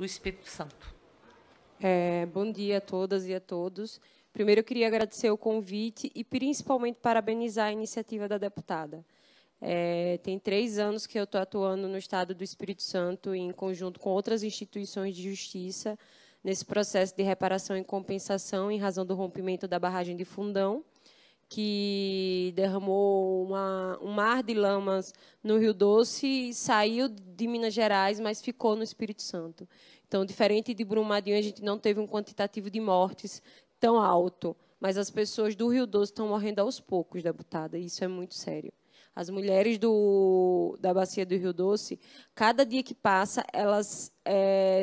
do Espírito Santo. É, bom dia a todas e a todos. Primeiro, eu queria agradecer o convite e principalmente parabenizar a iniciativa da deputada. É, tem três anos que eu estou atuando no Estado do Espírito Santo em conjunto com outras instituições de justiça nesse processo de reparação e compensação em razão do rompimento da barragem de Fundão que derramou uma, um mar de lamas no Rio Doce, saiu de Minas Gerais, mas ficou no Espírito Santo. Então, diferente de Brumadinho, a gente não teve um quantitativo de mortes tão alto, mas as pessoas do Rio Doce estão morrendo aos poucos, deputada, e isso é muito sério. As mulheres do, da bacia do Rio Doce, cada dia que passa, elas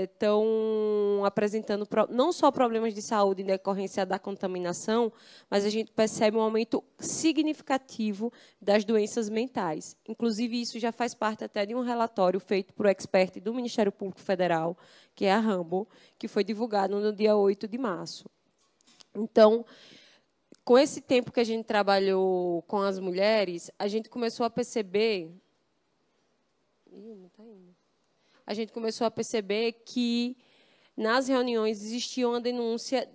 estão é, apresentando pro, não só problemas de saúde em decorrência da contaminação, mas a gente percebe um aumento significativo das doenças mentais. Inclusive, isso já faz parte até de um relatório feito por um expert do Ministério Público Federal, que é a Rambo, que foi divulgado no dia 8 de março. Então, com esse tempo que a gente trabalhou com as mulheres, a gente começou a perceber. Ih, não tá indo. A gente começou a perceber que nas reuniões existia uma denúncia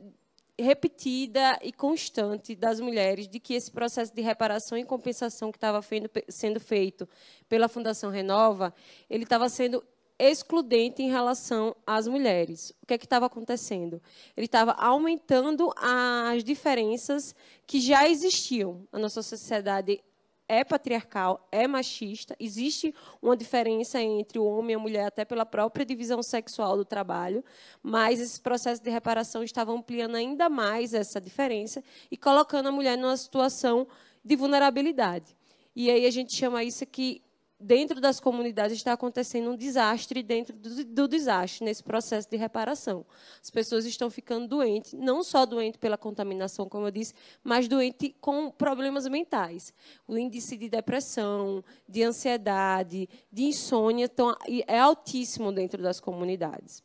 repetida e constante das mulheres de que esse processo de reparação e compensação que estava sendo feito pela Fundação Renova, ele estava sendo excludente em relação às mulheres. O que é que estava acontecendo? Ele estava aumentando as diferenças que já existiam. A nossa sociedade é patriarcal, é machista, existe uma diferença entre o homem e a mulher, até pela própria divisão sexual do trabalho, mas esse processo de reparação estava ampliando ainda mais essa diferença e colocando a mulher numa situação de vulnerabilidade. E aí a gente chama isso que dentro das comunidades está acontecendo um desastre dentro do, do, desastre nesse processo de reparação. As pessoas estão ficando doentes, não só doentes pela contaminação, como eu disse, mas doentes com problemas mentais. O índice de depressão, de ansiedade, de insônia tão, é altíssimo dentro das comunidades.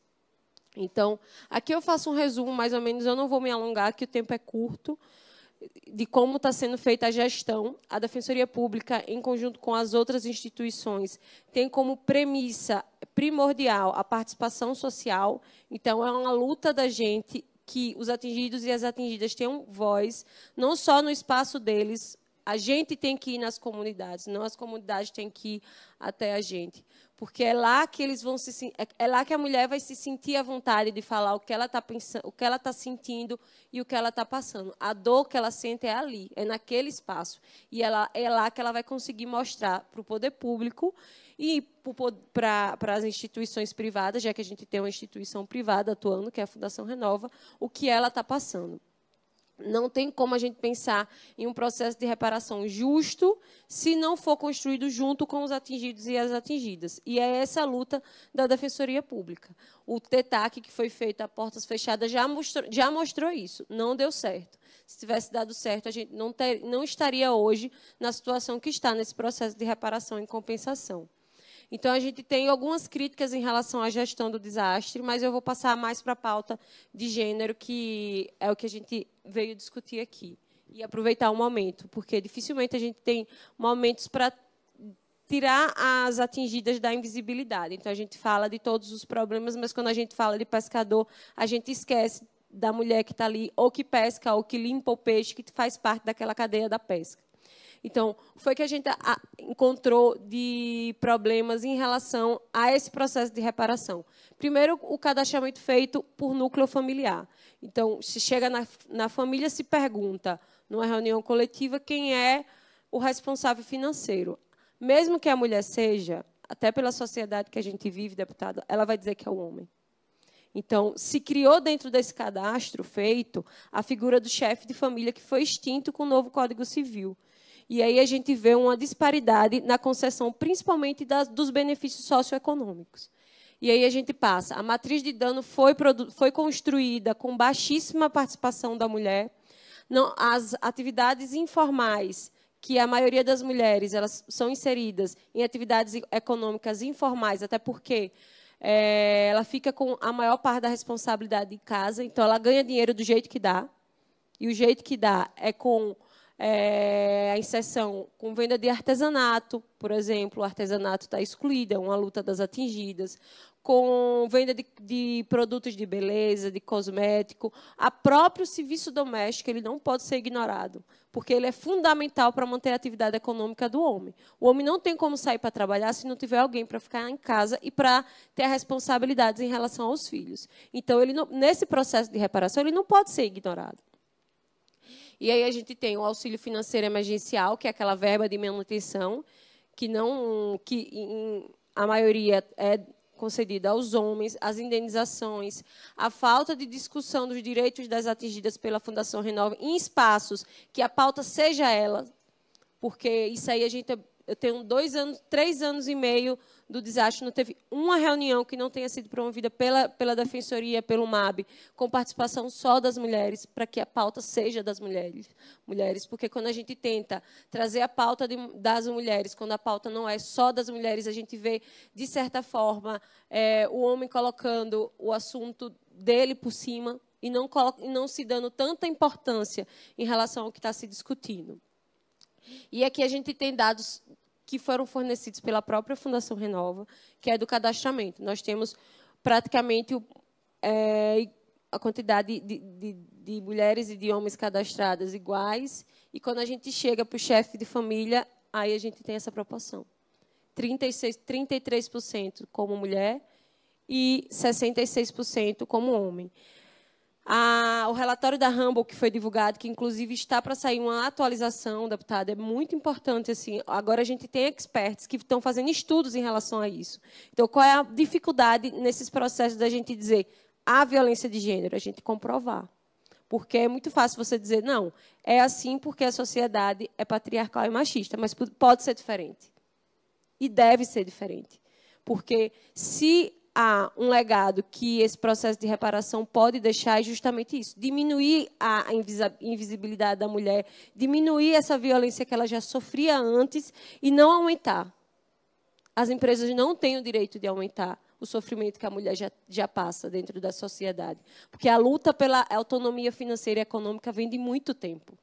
Então, aqui eu faço um resumo, mais ou menos, eu não vou me alongar, que o tempo é curto, de como está sendo feita a gestão, a Defensoria Pública, em conjunto com as outras instituições, tem como premissa primordial a participação social. Então, é uma luta da gente que os atingidos e as atingidas tenham voz, não só no espaço deles, a gente tem que ir nas comunidades, não as comunidades têm que ir até a gente. Porque é lá que eles vão se é lá que a mulher vai se sentir à vontade de falar o que ela está pensando, o que ela está sentindo e o que ela está passando. A dor que ela sente é ali, é naquele espaço. E ela, é lá que ela vai conseguir mostrar para o poder público e para as instituições privadas, já que a gente tem uma instituição privada atuando, que é a Fundação Renova, o que ela está passando. Não tem como a gente pensar em um processo de reparação justo se não for construído junto com os atingidos e as atingidas. E é essa a luta da Defensoria Pública. O TETAC, que foi feito a portas fechadas, já mostrou, já mostrou isso. Não deu certo. Se tivesse dado certo, a gente não, ter, não estaria hoje na situação que está nesse processo de reparação e compensação. Então, a gente tem algumas críticas em relação à gestão do desastre, mas eu vou passar mais para a pauta de gênero, que é o que a gente veio discutir aqui. E aproveitar o momento, porque dificilmente a gente tem momentos para tirar as atingidas da invisibilidade. Então, a gente fala de todos os problemas, mas quando a gente fala de pescador, a gente esquece da mulher que está ali, ou que pesca, ou que limpa o peixe, que faz parte daquela cadeia da pesca. Então, foi que a gente encontrou de problemas em relação a esse processo de reparação. Primeiro, o cadastramento feito por núcleo familiar. Então, se chega na, na família, se pergunta, numa reunião coletiva, quem é o responsável financeiro. Mesmo que a mulher seja, até pela sociedade que a gente vive, deputada, ela vai dizer que é o homem. Então, se criou dentro desse cadastro feito a figura do chefe de família que foi extinto com o novo Código Civil. E aí a gente vê uma disparidade na concessão, principalmente das, dos benefícios socioeconômicos. E aí a gente passa. A matriz de dano foi, foi construída com baixíssima participação da mulher. Não, as atividades informais que a maioria das mulheres elas são inseridas em atividades econômicas informais, até porque é, ela fica com a maior parte da responsabilidade em casa, então ela ganha dinheiro do jeito que dá. E o jeito que dá é com é, a inserção com venda de artesanato, por exemplo, o artesanato está excluído, é uma luta das atingidas, com venda de, de, produtos de beleza, de cosmético, a próprio serviço doméstico ele não pode ser ignorado, porque ele é fundamental para manter a atividade econômica do homem. O homem não tem como sair para trabalhar se não tiver alguém para ficar em casa e para ter responsabilidades em relação aos filhos. Então, ele não, nesse processo de reparação ele não pode ser ignorado. E aí a gente tem o auxílio financeiro emergencial, que é aquela verba de manutenção, que não que em, a maioria é concedida aos homens, as indenizações, a falta de discussão dos direitos das atingidas pela Fundação Renova em espaços que a pauta seja ela, porque isso aí a gente eu tenho dois anos, três anos e meio do desastre, não teve uma reunião que não tenha sido promovida pela, pela Defensoria, pelo MAB, com participação só das mulheres, para que a pauta seja das mulheres. mulheres. Porque quando a gente tenta trazer a pauta de, das mulheres, quando a pauta não é só das mulheres, a gente vê, de certa forma, é, o homem colocando o assunto dele por cima e não, e não se dando tanta importância em relação ao que está se discutindo. E aqui a gente tem dados que foram fornecidos pela própria Fundação Renova, que é do cadastramento. Nós temos praticamente é, a quantidade de, de, de mulheres e de homens cadastradas iguais, e quando a gente chega para o chefe de família, aí a gente tem essa proporção. 36, 33% como mulher e 66% como homem. A, o relatório da Rumble que foi divulgado, que inclusive está para sair uma atualização, deputada, é muito importante. assim. Agora a gente tem experts que estão fazendo estudos em relação a isso. Então, qual é a dificuldade nesses processos da gente dizer há violência de gênero? A gente comprovar. Porque é muito fácil você dizer, não, é assim porque a sociedade é patriarcal e machista, mas pode ser diferente. E deve ser diferente. Porque se um legado que esse processo de reparação pode deixar é justamente isso: diminuir a invisibilidade da mulher, diminuir essa violência que ela já sofria antes e não aumentar. As empresas não têm o direito de aumentar o sofrimento que a mulher já, já passa dentro da sociedade, porque a luta pela autonomia financeira e econômica vem de muito tempo.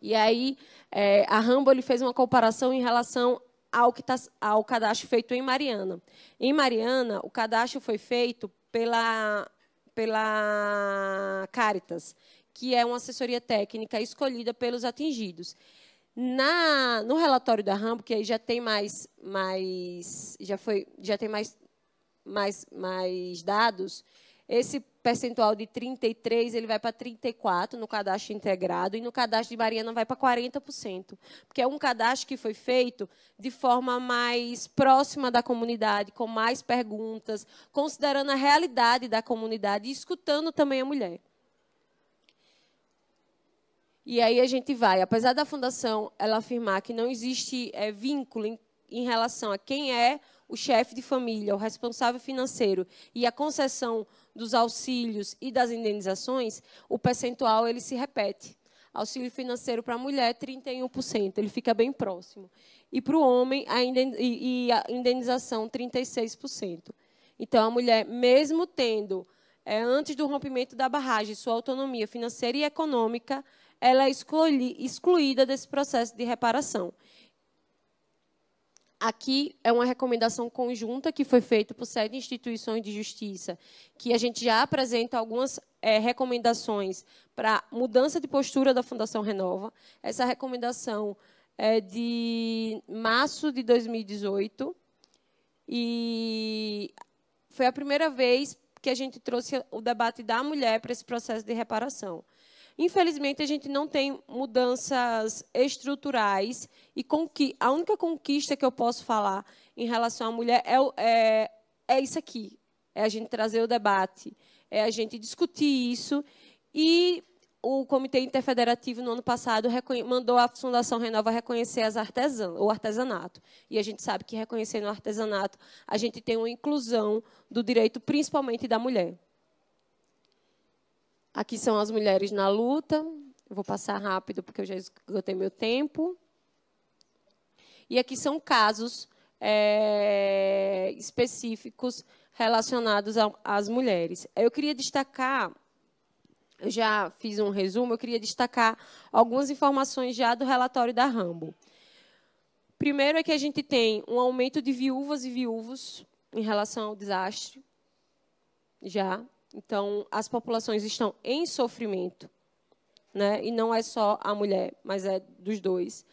E aí, é, a Rambo ele fez uma comparação em relação ao, que tá, ao cadastro feito em Mariana. Em Mariana, o cadastro foi feito pela, pela Caritas, que é uma assessoria técnica escolhida pelos atingidos. Na, no relatório da Rambo, que aí já tem mais, mais já foi, já tem mais, mais, mais dados, esse percentual de 33, ele vai para 34 no cadastro integrado e no cadastro de Mariana vai para 40%, porque é um cadastro que foi feito de forma mais próxima da comunidade, com mais perguntas, considerando a realidade da comunidade e escutando também a mulher. E aí a gente vai, apesar da fundação ela afirmar que não existe é, vínculo em, em relação a quem é o chefe de família, o responsável financeiro e a concessão dos auxílios e das indenizações, o percentual ele se repete. Auxílio financeiro para a mulher, 31%, ele fica bem próximo. E para o homem, a e a indenização, 36%. Então, a mulher, mesmo tendo, é, antes do rompimento da barragem, sua autonomia financeira e econômica, ela é excluída desse processo de reparação aqui é uma recomendação conjunta que foi feita por sete instituições de justiça, que a gente já apresenta algumas é, recomendações para mudança de postura da Fundação Renova. Essa recomendação é de março de 2018 e foi a primeira vez que a gente trouxe o debate da mulher para esse processo de reparação. Infelizmente, a gente não tem mudanças estruturais e conqui a única conquista que eu posso falar em relação à mulher é, é, é isso aqui, é a gente trazer o debate, é a gente discutir isso e o Comitê Interfederativo, no ano passado, mandou a Fundação Renova reconhecer as artesan o artesanato. E a gente sabe que, reconhecendo o artesanato, a gente tem uma inclusão do direito, principalmente da mulher. Aqui são as mulheres na luta. Eu vou passar rápido porque eu já esgotei meu tempo. E aqui são casos é, específicos relacionados às mulheres. Eu queria destacar, eu já fiz um resumo, eu queria destacar algumas informações já do relatório da Rambo. Primeiro é que a gente tem um aumento de viúvas e viúvos em relação ao desastre, já então, as populações estão em sofrimento, né? e não é só a mulher, mas é dos dois.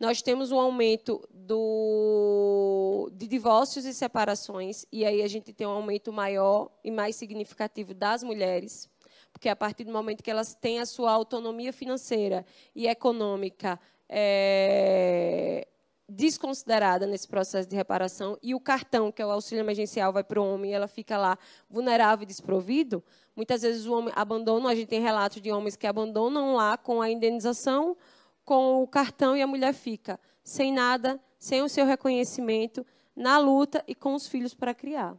Nós temos um aumento do, de divórcios e separações, e aí a gente tem um aumento maior e mais significativo das mulheres, porque a partir do momento que elas têm a sua autonomia financeira e econômica, é, desconsiderada nesse processo de reparação e o cartão, que é o auxílio emergencial, vai para o homem e ela fica lá vulnerável e desprovido, muitas vezes o homem abandona, a gente tem relatos de homens que abandonam lá com a indenização, com o cartão e a mulher fica sem nada, sem o seu reconhecimento, na luta e com os filhos para criar.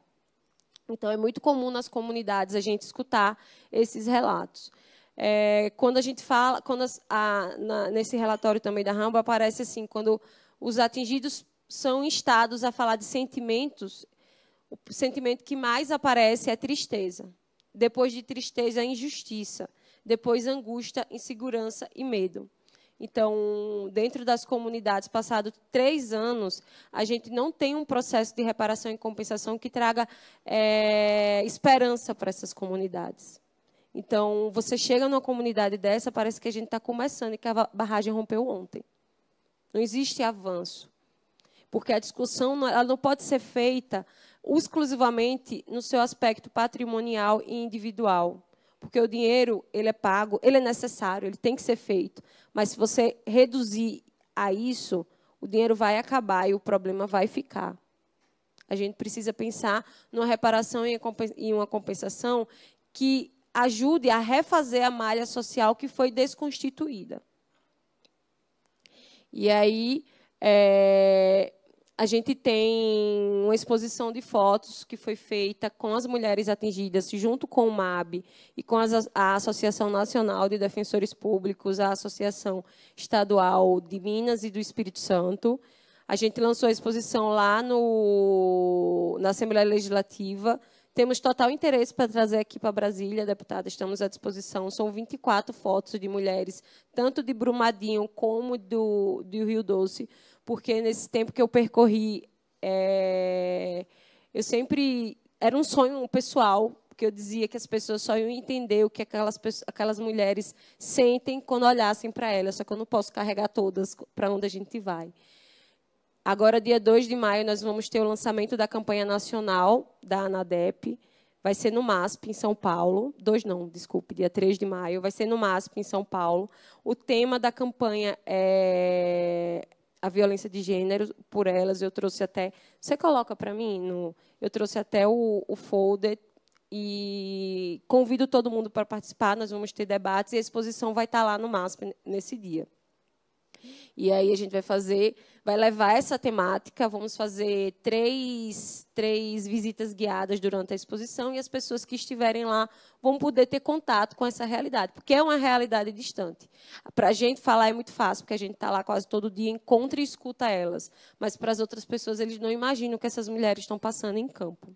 Então, é muito comum nas comunidades a gente escutar esses relatos. É, quando a gente fala, quando a, na, nesse relatório também da Rambo aparece assim, quando os atingidos são instados a falar de sentimentos. O sentimento que mais aparece é tristeza. Depois de tristeza, injustiça. Depois, angústia, insegurança e medo. Então, dentro das comunidades, passado três anos, a gente não tem um processo de reparação e compensação que traga é, esperança para essas comunidades. Então, você chega numa comunidade dessa, parece que a gente está começando e que a barragem rompeu ontem. Não existe avanço. Porque a discussão não, ela não pode ser feita exclusivamente no seu aspecto patrimonial e individual. Porque o dinheiro, ele é pago, ele é necessário, ele tem que ser feito. Mas se você reduzir a isso, o dinheiro vai acabar e o problema vai ficar. A gente precisa pensar numa reparação e uma compensação que ajude a refazer a malha social que foi desconstituída. E aí é, a gente tem uma exposição de fotos que foi feita com as mulheres atingidas, junto com o MAB e com as, a Associação Nacional de Defensores Públicos, a Associação Estadual de Minas e do Espírito Santo. A gente lançou a exposição lá no, na Assembleia Legislativa, temos total interesse para trazer aqui para Brasília, deputada, estamos à disposição. São 24 fotos de mulheres, tanto de Brumadinho como do, do Rio Doce, porque nesse tempo que eu percorri, é, eu sempre. Era um sonho pessoal, porque eu dizia que as pessoas só iam entender o que aquelas, aquelas mulheres sentem quando olhassem para elas, só que eu não posso carregar todas para onde a gente vai. Agora, dia 2 de maio, nós vamos ter o lançamento da campanha nacional da ANADEP. Vai ser no MASP, em São Paulo. 2 não, desculpe, dia 3 de maio. Vai ser no MASP, em São Paulo. O tema da campanha é a violência de gênero por elas. Eu trouxe até... Você coloca para mim? No, eu trouxe até o, o folder e convido todo mundo para participar. Nós vamos ter debates e a exposição vai estar tá lá no MASP nesse dia. E aí a gente vai fazer, vai levar essa temática, vamos fazer três, três visitas guiadas durante a exposição e as pessoas que estiverem lá vão poder ter contato com essa realidade, porque é uma realidade distante. Para a gente falar é muito fácil, porque a gente está lá quase todo dia, encontra e escuta elas. Mas para as outras pessoas, eles não imaginam o que essas mulheres estão passando em campo.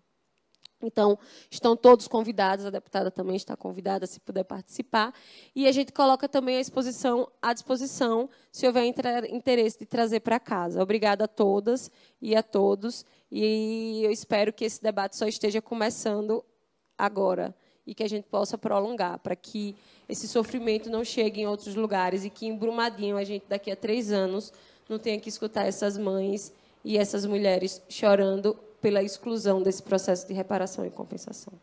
Então, estão todos convidados, a deputada também está convidada, se puder participar. E a gente coloca também a exposição à disposição, se houver interesse de trazer para casa. Obrigada a todas e a todos. E eu espero que esse debate só esteja começando agora e que a gente possa prolongar, para que esse sofrimento não chegue em outros lugares e que em Brumadinho a gente, daqui a três anos, não tenha que escutar essas mães e essas mulheres chorando pela exclusão desse processo de reparação e compensação.